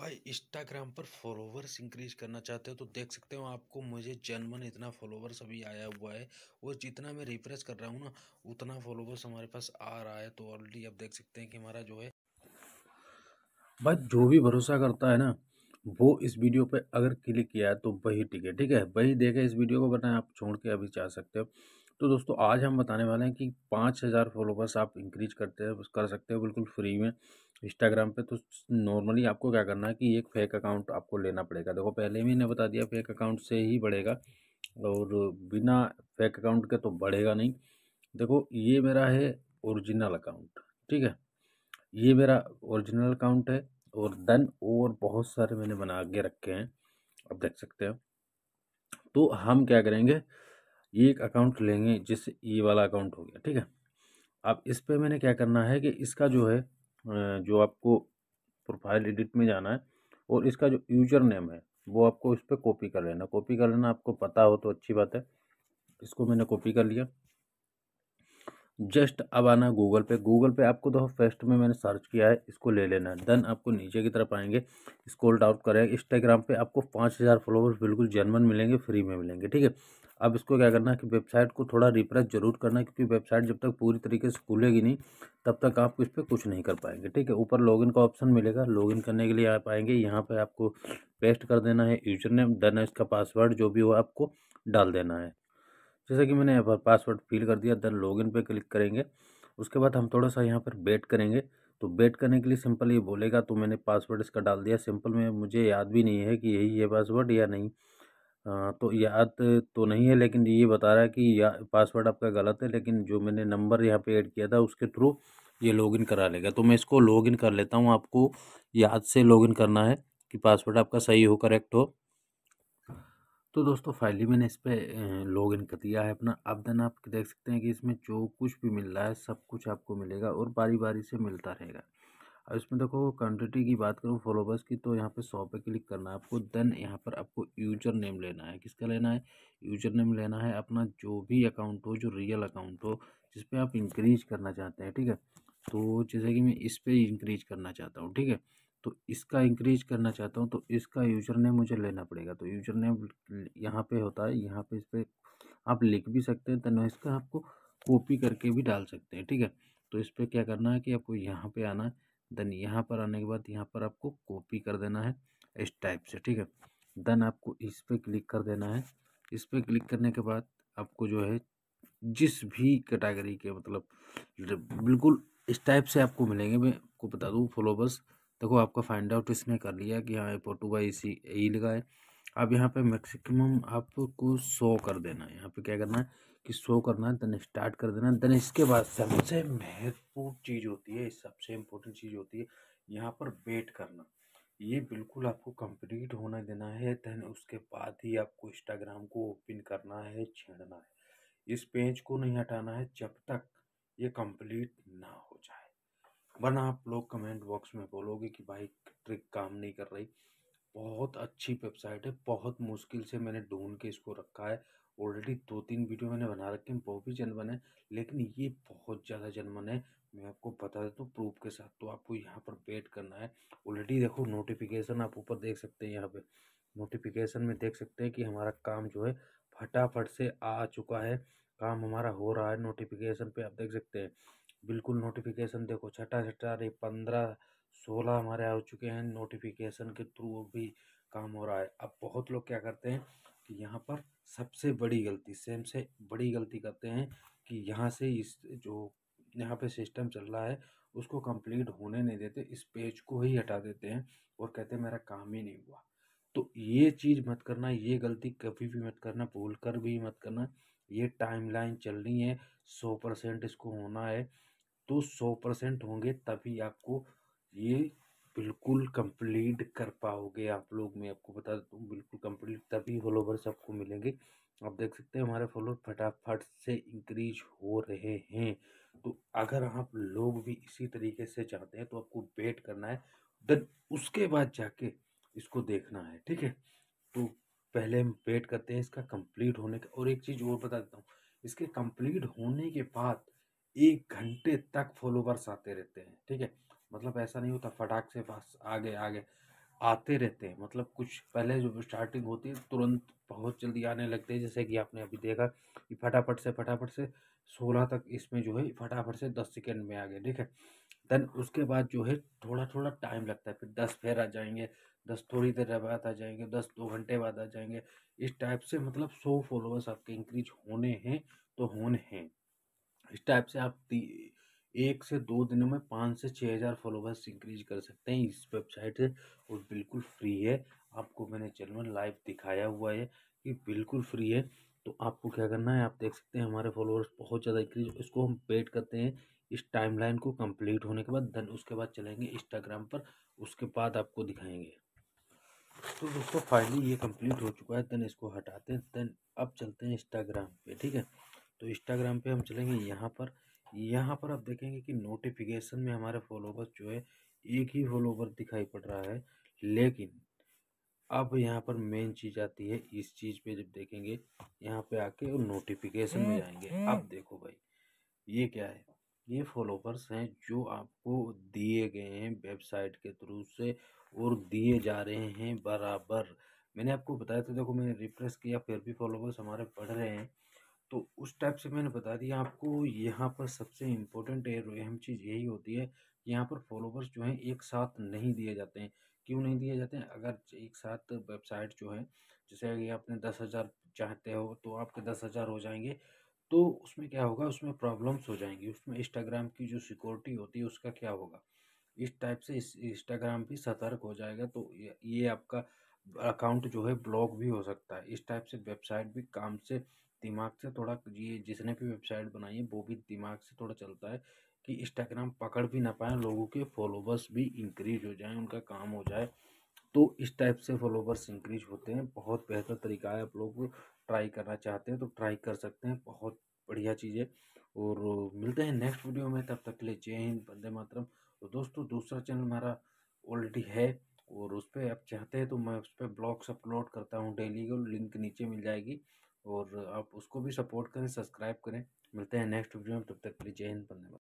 भाई इंस्टाग्राम पर followers increase करना चाहते हो तो देख सकते हो आपको मुझे जनमन इतना फॉलोवर्स अभी आया हुआ है और जितना मैं रिफ्रेश कर रहा हूँ ना उतना फॉलोवर्स हमारे पास आ रहा है तो ऑलरेडी आप देख सकते हैं कि हमारा जो है भाई जो भी भरोसा करता है ना वो इस वीडियो पे अगर क्लिक किया है तो वही टिके ठीक है वही देखे इस वीडियो को वरना आप छोड़ के अभी जा सकते हो तो दोस्तों आज हम बताने वाले हैं कि पाँच हज़ार फॉलोवर्स आप इंक्रीज करते हैं कर सकते हो बिल्कुल फ्री में इंस्टाग्राम पे तो नॉर्मली आपको क्या करना है कि एक फेक अकाउंट आपको लेना पड़ेगा देखो पहले भी मैंने बता दिया फेक अकाउंट से ही बढ़ेगा और बिना फेक अकाउंट के तो बढ़ेगा नहीं देखो ये मेरा है ओरिजिनल अकाउंट ठीक है ये मेरा ओरिजिनल अकाउंट है और देन और बहुत सारे मैंने बना के रखे हैं आप देख सकते हो तो हम क्या करेंगे ये एक अकाउंट लेंगे जिससे ये वाला अकाउंट हो गया ठीक है अब इस पर मैंने क्या करना है कि इसका जो है जो आपको प्रोफाइल एडिट में जाना है और इसका जो यूजर नेम है वो आपको इस पर कॉपी कर लेना कॉपी कर लेना आपको पता हो तो अच्छी बात है इसको मैंने कॉपी कर लिया जस्ट अब आना गूगल पे गूगल पे आपको तो फर्स्ट में मैंने सर्च किया है इसको ले लेना है देन आपको नीचे की तरफ आएंगे स्कोल डाउट करें इंस्टाग्राम पे आपको पाँच हज़ार फॉलोवर्स बिल्कुल जनमन मिलेंगे फ्री में मिलेंगे ठीक है अब इसको क्या करना है कि वेबसाइट को थोड़ा रिप्रेस जरूर करना है क्योंकि वेबसाइट जब तक पूरी तरीके से खुलेगी नहीं तब तक आप इस पर कुछ नहीं कर पाएंगे ठीक है ऊपर लॉगिन का ऑप्शन मिलेगा लॉगिन करने के लिए आप आएंगे यहाँ पर आपको पेस्ट कर देना है यूजर नेम देन इसका पासवर्ड जो भी हो आपको डाल देना है जैसे कि मैंने यहाँ पर पासवर्ड फिल कर दिया देन लॉगिन पे क्लिक करेंगे उसके बाद हम थोड़ा सा यहाँ पर वेट करेंगे तो वेट करने के लिए सिंपल ये बोलेगा तो मैंने पासवर्ड इसका डाल दिया सिंपल में मुझे याद भी नहीं है कि यही है पासवर्ड या नहीं तो याद तो नहीं है लेकिन ये बता रहा है कि या पासवर्ड आपका गलत है लेकिन जो मैंने नंबर यहाँ पे ऐड किया था उसके थ्रू ये लॉगिन करा लेगा तो मैं इसको लॉगिन कर लेता हूँ आपको याद से लॉगिन करना है कि पासवर्ड आपका सही हो करेक्ट हो तो दोस्तों फाइनली मैंने इस पर लॉग इन कर दिया है अपना अब देन आप देख सकते हैं कि इसमें जो कुछ भी मिल रहा है सब कुछ आपको मिलेगा और बारी बारी से मिलता रहेगा अब इसमें देखो क्वान्टिटी की बात करूँ फॉलोवर्स की तो यहाँ पे सौ पे क्लिक करना है आपको देन यहाँ पर आपको यूजर नेम लेना है किसका लेना है यूजर नेम लेना है अपना जो भी अकाउंट हो जो रियल अकाउंट हो जिस पर आप इंक्रीज करना चाहते हैं ठीक है तो जैसे कि मैं इस पर इंक्रीज करना चाहता हूँ ठीक है तो इसका इंक्रीज करना चाहता हूँ तो इसका यूजर नेम मुझे लेना पड़ेगा तो यूजर नेम यहाँ पर होता है यहाँ पर इस पर आप लिख भी सकते हैं तनो इसका आपको कॉपी करके भी डाल सकते हैं ठीक है तो इस पर क्या करना है कि आपको यहाँ पर आना है देन यहाँ पर आने के बाद यहाँ पर आपको कॉपी कर देना है इस टाइप से ठीक है देन आपको इस पर क्लिक कर देना है इस पर क्लिक करने के बाद आपको जो है जिस भी कैटेगरी के मतलब बिल्कुल इस टाइप से आपको मिलेंगे मैं आपको बता दूँ फॉलोवर्स देखो आपका फाइंड आउट इसने कर लिया कि हाँ फोटो बाई इसी यही लगाए अब यहाँ पे मैक्सिमम आपको सौ कर देना है यहाँ पे क्या करना है कि शो करना है देन स्टार्ट कर देना देन इसके बाद सबसे महत्वपूर्ण चीज़ होती है सबसे इम्पोर्टेंट चीज़ होती है यहाँ पर वेट करना ये बिल्कुल आपको कंप्लीट होना देना है देन उसके बाद ही आपको इंस्टाग्राम को ओपन करना है छेड़ना है इस पेज को नहीं हटाना है जब तक ये कंप्लीट ना हो जाए वरना आप लोग कमेंट बॉक्स में बोलोगे कि भाई ट्रिक काम नहीं कर रही बहुत अच्छी वेबसाइट है बहुत मुश्किल से मैंने ढूंढ के इसको रखा है ऑलरेडी दो तीन वीडियो मैंने बना रखे हैं वो भी जनमन है लेकिन ये बहुत ज़्यादा जनमन है मैं आपको बता देता हूँ प्रूफ के साथ तो आपको यहाँ पर वेट करना है ऑलरेडी देखो नोटिफिकेशन आप ऊपर देख सकते हैं यहाँ पे नोटिफिकेशन में देख सकते हैं कि हमारा काम जो है फटाफट से आ चुका है काम हमारा हो रहा है नोटिफिकेशन पर आप देख सकते हैं बिल्कुल नोटिफिकेशन देखो छठा छठा अरे पंद्रह सोलह हमारे आ चुके हैं नोटिफिकेशन के थ्रू भी काम हो रहा है अब बहुत लोग क्या करते हैं कि यहाँ पर सबसे बड़ी गलती सेम से बड़ी गलती करते हैं कि यहाँ से इस जो यहाँ पे सिस्टम चल रहा है उसको कंप्लीट होने नहीं देते इस पेज को ही हटा देते हैं और कहते हैं मेरा काम ही नहीं हुआ तो ये चीज़ मत करना ये गलती कभी भी मत करना भूल कर भी मत करना ये टाइम लाइन चलनी है सौ परसेंट इसको होना है तो सौ परसेंट होंगे तभी आपको ये बिल्कुल कंप्लीट कर पाओगे आप लोग मैं आपको बता देता हूँ बिल्कुल कंप्लीट तभी फॉलोवर्स आपको मिलेंगे आप देख सकते हैं हमारे फॉलोअर फटाफट से इंक्रीज हो रहे हैं तो अगर आप लोग भी इसी तरीके से चाहते हैं तो आपको वेट करना है देन उसके बाद जाके इसको देखना है ठीक है तो पहले हम वेट करते हैं इसका कंप्लीट होने का और एक चीज़ और बता देता हूँ इसके कंप्लीट होने के बाद एक घंटे तक फॉलोवर्स आते रहते हैं ठीक है मतलब ऐसा नहीं होता फटाक से बस आगे आगे आते रहते हैं मतलब कुछ पहले जो स्टार्टिंग होती है तुरंत बहुत जल्दी आने लगते हैं जैसे कि आपने अभी देखा कि फटाफट से फटाफट से सोलह तक इसमें जो है फटाफट से दस सेकेंड में आ गए ठीक है देन उसके बाद जो है थोड़ा थोड़ा टाइम लगता है फिर दस फिर आ जाएंगे दस थोड़ी देर बाद आ जाएंगे दस दो घंटे बाद आ जाएंगे इस टाइप से मतलब सौ फॉलोअर्स आपके इंक्रीज होने हैं तो होने हैं इस टाइप से आप एक से दो दिनों में पाँच से छः हज़ार फॉलोवर्स इंक्रीज कर सकते हैं इस वेबसाइट से और बिल्कुल फ्री है आपको मैंने चैनल लाइव दिखाया हुआ है कि बिल्कुल फ्री है तो आपको क्या करना है आप देख सकते हैं हमारे फॉलोअर्स बहुत ज़्यादा इंक्रीज इसको हम वेट करते हैं इस टाइमलाइन को कंप्लीट होने के बाद धन उसके बाद चलेंगे इंस्टाग्राम पर उसके बाद आपको दिखाएंगे तो दोस्तों फाइनली ये कंप्लीट हो चुका है देन इसको हटाते हैं देन अब चलते हैं इंस्टाग्राम पे ठीक है तो इंस्टाग्राम पे हम चलेंगे यहाँ पर यहाँ पर आप देखेंगे कि नोटिफिकेशन में हमारे फॉलोवर्स जो है एक ही फॉलोवर दिखाई पड़ रहा है लेकिन अब यहाँ पर मेन चीज़ आती है इस चीज़ पे जब देखेंगे यहाँ पे आके और नोटिफिकेशन में हम्म, जाएंगे हम्म। अब देखो भाई ये क्या है ये फॉलोवर्स हैं जो आपको दिए गए हैं वेबसाइट के थ्रू से और दिए जा रहे हैं बराबर मैंने आपको बताया था देखो मैंने रिफ्रेश किया फिर भी फॉलोवर्स हमारे बढ़ रहे हैं तो उस टाइप से मैंने बता दिया आपको यहाँ पर सबसे इम्पोर्टेंट अहम चीज़ यही होती है यहाँ पर फॉलोवर्स जो हैं एक साथ नहीं दिए जाते हैं क्यों नहीं दिए जाते हैं अगर एक साथ वेबसाइट जो है जैसे कि आपने दस हज़ार चाहते हो तो आपके दस हज़ार हो जाएंगे तो उसमें क्या होगा उसमें प्रॉब्लम्स हो जाएंगी उसमें इंस्टाग्राम की जो सिक्योरिटी होती है उसका क्या होगा इस टाइप से इस इंस्टाग्राम भी सतर्क हो जाएगा तो ये आपका अकाउंट जो है ब्लॉक भी हो सकता है इस टाइप से वेबसाइट भी काम से दिमाग से थोड़ा ये जिसने भी वेबसाइट बनाई है वो भी दिमाग से थोड़ा चलता है कि इंस्टाग्राम पकड़ भी ना पाए लोगों के फॉलोवर्स भी इंक्रीज हो जाए उनका काम हो जाए तो इस टाइप से फॉलोवर्स इंक्रीज होते हैं बहुत बेहतर तरीका है आप लोग ट्राई करना चाहते हैं तो ट्राई कर सकते हैं बहुत बढ़िया चीज़ है और मिलते हैं नेक्स्ट वीडियो में तब तक के लिए जय हिंद बंदे मातरम और तो दोस्तों दूसरा चैनल हमारा ऑलरेडी है और उस पर आप चाहते हैं तो मैं उस पर ब्लॉग्स अपलोड करता हूँ डेली को लिंक नीचे मिल जाएगी और आप उसको भी सपोर्ट करें सब्सक्राइब करें मिलते हैं नेक्स्ट वीडियो में तब तक के लिए जय हिंद धन्यवाद